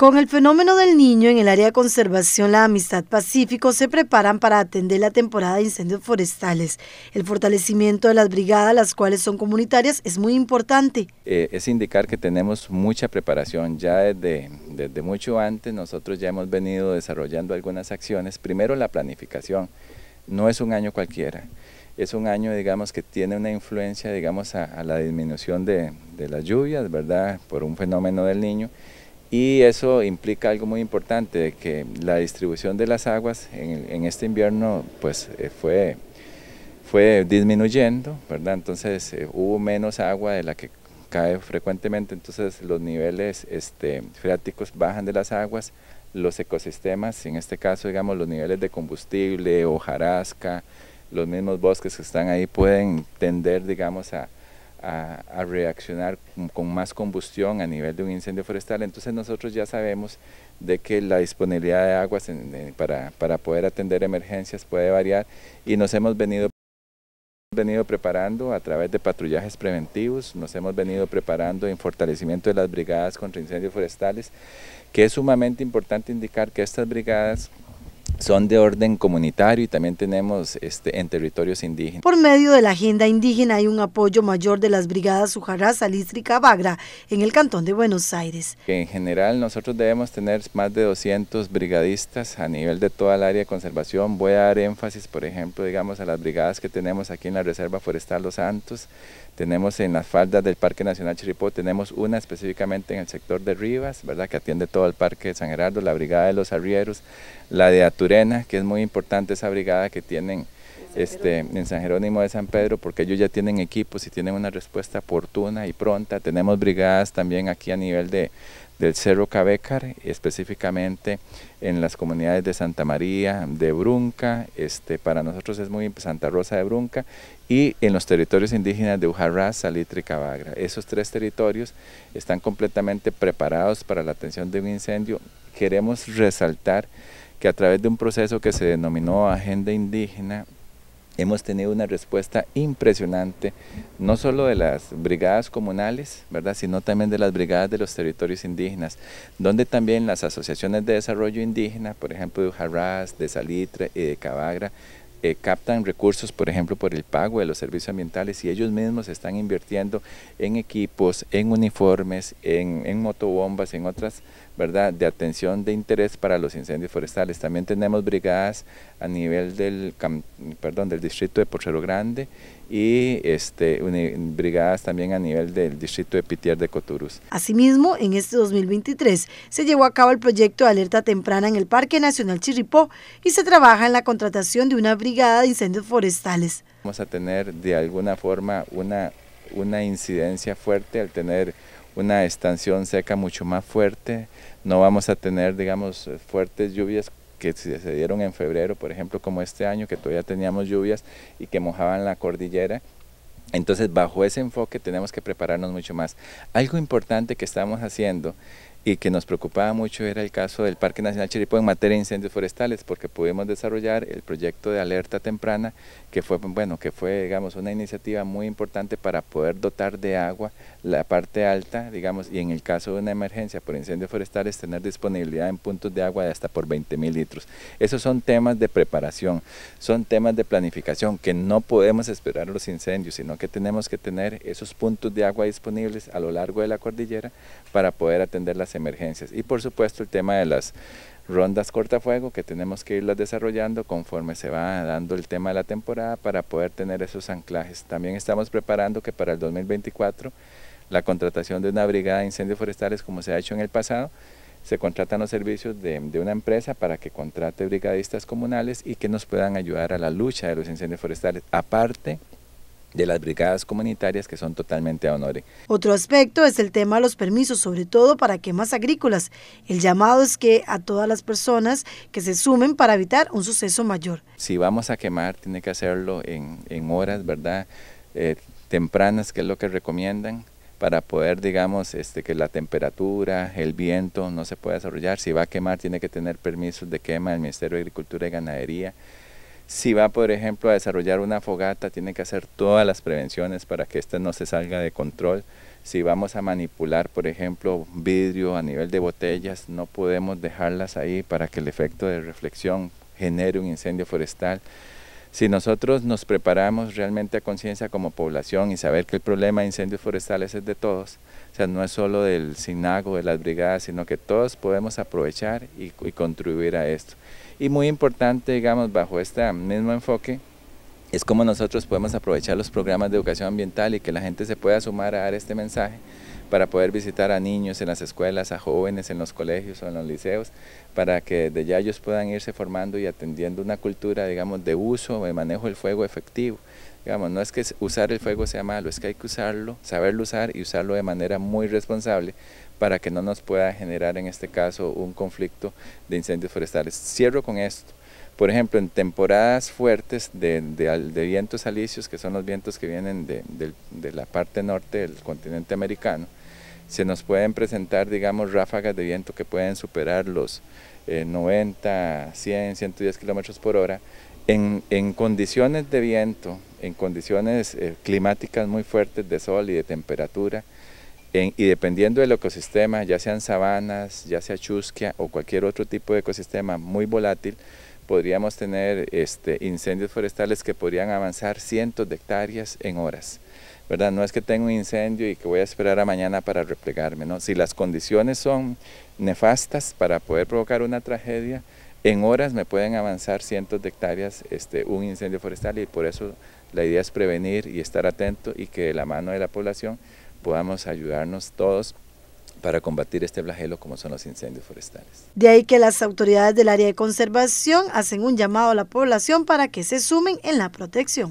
Con el fenómeno del niño en el área de conservación La Amistad Pacífico se preparan para atender la temporada de incendios forestales. El fortalecimiento de las brigadas, las cuales son comunitarias, es muy importante. Eh, es indicar que tenemos mucha preparación. Ya desde, desde mucho antes nosotros ya hemos venido desarrollando algunas acciones. Primero la planificación. No es un año cualquiera. Es un año, digamos, que tiene una influencia, digamos, a, la disminución de, de las lluvias, ¿verdad? Por un fenómeno del niño y eso implica algo muy importante, de que la distribución de las aguas en, este invierno pues, eh, fue, fue disminuyendo, ¿verdad? Entonces eh, hubo menos agua de la que cae frecuentemente, entonces los niveles este, freáticos bajan de las aguas, los ecosistemas, en este caso digamos los niveles de combustible, hojarasca, los mismos bosques que están ahí pueden tender digamos a, a, reaccionar con, más combustión a nivel de un incendio forestal. Entonces nosotros ya sabemos de que la disponibilidad de aguas para, poder atender emergencias puede variar y nos hemos venido venido preparando a través de patrullajes preventivos, nos hemos venido preparando en fortalecimiento de las brigadas contra incendios forestales, que es sumamente importante indicar que estas brigadas son de orden comunitario y también tenemos este, en territorios indígenas. Por medio de la agenda indígena hay un apoyo mayor de las brigadas Sujará, Salistri y en el cantón de Buenos Aires. En general nosotros debemos tener más de 200 brigadistas a nivel de toda el área de conservación. Voy a dar énfasis, por ejemplo, digamos a las brigadas que tenemos aquí en la Reserva Forestal Los Santos, tenemos en las faldas del Parque Nacional Chiripó, tenemos una específicamente en el sector de Rivas, ¿verdad? que atiende todo el Parque de San Gerardo, la Brigada de los Arrieros, la de Atur que es muy importante esa brigada que tienen este, en San Jerónimo de San Pedro, porque ellos ya tienen equipos y tienen una respuesta oportuna y pronta. Tenemos brigadas también aquí a nivel de, del Cerro Cabecar, específicamente en las comunidades de Santa María, de Brunca, este, para nosotros es muy Santa Rosa de Brunca, y en los territorios indígenas de Ujarrás, Salitre y Cabagra. Esos tres territorios están completamente preparados para la atención de un incendio. Queremos resaltar que a través de un proceso que se denominó Agenda Indígena, hemos tenido una respuesta impresionante, no solo de las brigadas comunales, ¿verdad? sino también de las brigadas de los territorios indígenas, donde también las asociaciones de desarrollo indígena, por ejemplo de Ujarras, de Salitre y de Cavagra, eh, captan recursos, por ejemplo, por el pago de los servicios ambientales y ellos mismos están invirtiendo en equipos, en uniformes, en, en motobombas, en otras de atención de interés para los incendios forestales. También tenemos brigadas a nivel del, perdón, del distrito de Potrero Grande y este, brigadas también a nivel del distrito de Pitier de Coturus. Asimismo, en este 2023 se llevó a cabo el proyecto de alerta temprana en el Parque Nacional Chirripó y se trabaja en la contratación de una brigada de incendios forestales. Vamos a tener de alguna forma una, una incidencia fuerte al tener una estación seca mucho más fuerte, no vamos a tener, digamos, eh, fuertes lluvias que se dieron en febrero, por ejemplo, como este año, que todavía teníamos lluvias y que mojaban la cordillera. Entonces, bajo ese enfoque tenemos que prepararnos mucho más. Algo importante que estamos haciendo y que nos preocupaba mucho era el caso del Parque Nacional Chiripo en materia de incendios forestales, porque pudimos desarrollar el proyecto de alerta temprana, que fue, bueno, que fue, digamos, una iniciativa muy importante para poder dotar de agua la parte alta, digamos, y en el caso de una emergencia por incendios forestales, tener disponibilidad en puntos de agua de hasta por 20 mil litros. Esos son temas de preparación, son temas de planificación, que no podemos esperar los incendios, sino que tenemos que tener esos puntos de agua disponibles a lo largo de la cordillera para poder atender las emergencias. Y por supuesto el tema de las rondas cortafuego que tenemos que irlas desarrollando conforme se va dando el tema de la temporada para poder tener esos anclajes. También estamos preparando que para el 2024 la contratación de una brigada de incendios forestales como se ha hecho en el pasado, se contratan los servicios de, de, una empresa para que contrate brigadistas comunales y que nos puedan ayudar a la lucha de los incendios forestales. Aparte de las brigadas comunitarias que son totalmente a Otro aspecto es el tema de los permisos, sobre todo para quemas agrícolas. El llamado es que a todas las personas que se sumen para evitar un suceso mayor. Si vamos a quemar, tiene que hacerlo en, horas, ¿verdad? Eh, tempranas, que es lo que recomiendan para poder, digamos, este, que la temperatura, el viento no se pueda desarrollar. Si va a quemar, tiene que tener permisos de quema del Ministerio de Agricultura y Ganadería. Si va, por ejemplo, a desarrollar una fogata, tiene que hacer todas las prevenciones para que ésta no se salga de control. Si vamos a manipular, por ejemplo, vidrio a nivel de botellas, no podemos dejarlas ahí para que el efecto de reflexión genere un incendio forestal. Si nosotros nos preparamos realmente a conciencia como población y saber que el problema de incendios forestales es de todos, o sea, no es solo del SINAGO, de las brigadas, sino que todos podemos aprovechar y contribuir a esto. Y muy importante, digamos, bajo este mismo enfoque, es cómo nosotros podemos aprovechar los programas de educación ambiental y que la gente se pueda sumar a dar este mensaje para poder visitar a niños en las escuelas, a jóvenes en los colegios o en los liceos, para que de ya ellos puedan irse formando y atendiendo una cultura, digamos, de uso, de manejo del fuego efectivo. Digamos, no es que usar el fuego sea malo, es que hay que usarlo, saberlo usar y usarlo de manera muy responsable para que no nos pueda generar en este caso un conflicto de incendios forestales. Cierro con esto. Por ejemplo, en temporadas fuertes de, vientos alisios, que son los vientos que vienen de, la parte norte del continente americano, se nos pueden presentar, digamos, ráfagas de viento que pueden superar los 90, 100, 110 kilómetros por hora, en, condiciones de viento, en condiciones eh, climáticas muy fuertes de sol y de temperatura, y dependiendo del ecosistema, ya sean sabanas, ya sea chusquia o cualquier otro tipo de ecosistema muy volátil, podríamos tener este, incendios forestales que podrían avanzar cientos de hectáreas en horas. ¿verdad? No es que tenga un incendio y que voy a esperar a mañana para replegarme. Si las condiciones son nefastas para poder provocar una tragedia, en horas me pueden avanzar cientos de hectáreas este, un incendio forestal y por eso la idea es prevenir y estar atento y que de la mano de la población podamos ayudarnos todos para combatir este flagelo como son los incendios forestales. De ahí que las autoridades del área de conservación hacen un llamado a la población para que se sumen en la protección.